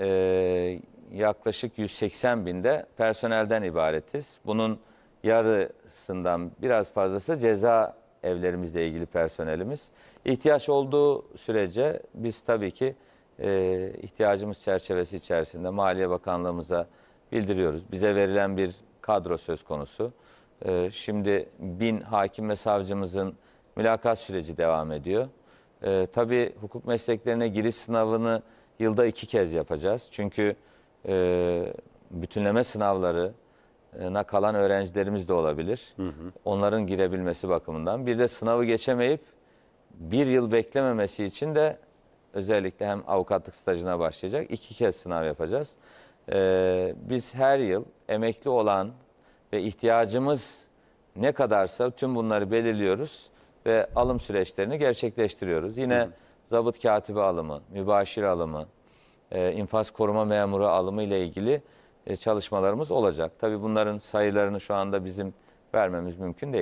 Ee, yaklaşık 180 binde personelden ibaretiz. Bunun yarısından biraz fazlası ceza evlerimizle ilgili personelimiz. İhtiyaç olduğu sürece biz tabii ki e, ihtiyacımız çerçevesi içerisinde Maliye Bakanlığımıza bildiriyoruz. Bize verilen bir kadro söz konusu. E, şimdi bin hakim ve savcımızın mülakat süreci devam ediyor. E, tabii hukuk mesleklerine giriş sınavını yılda iki kez yapacağız. Çünkü e, bütünleme sınavları e, na kalan öğrencilerimiz de olabilir. Hı hı. Onların girebilmesi bakımından. Bir de sınavı geçemeyip bir yıl beklememesi için de özellikle hem avukatlık stajına başlayacak iki kez sınav yapacağız. Ee, biz her yıl emekli olan ve ihtiyacımız ne kadarsa tüm bunları belirliyoruz ve alım süreçlerini gerçekleştiriyoruz. Yine hı hı zabıt katibi alımı, mübaşir alımı, e, infaz koruma memuru alımı ile ilgili e, çalışmalarımız olacak. Tabii bunların sayılarını şu anda bizim vermemiz mümkün değil.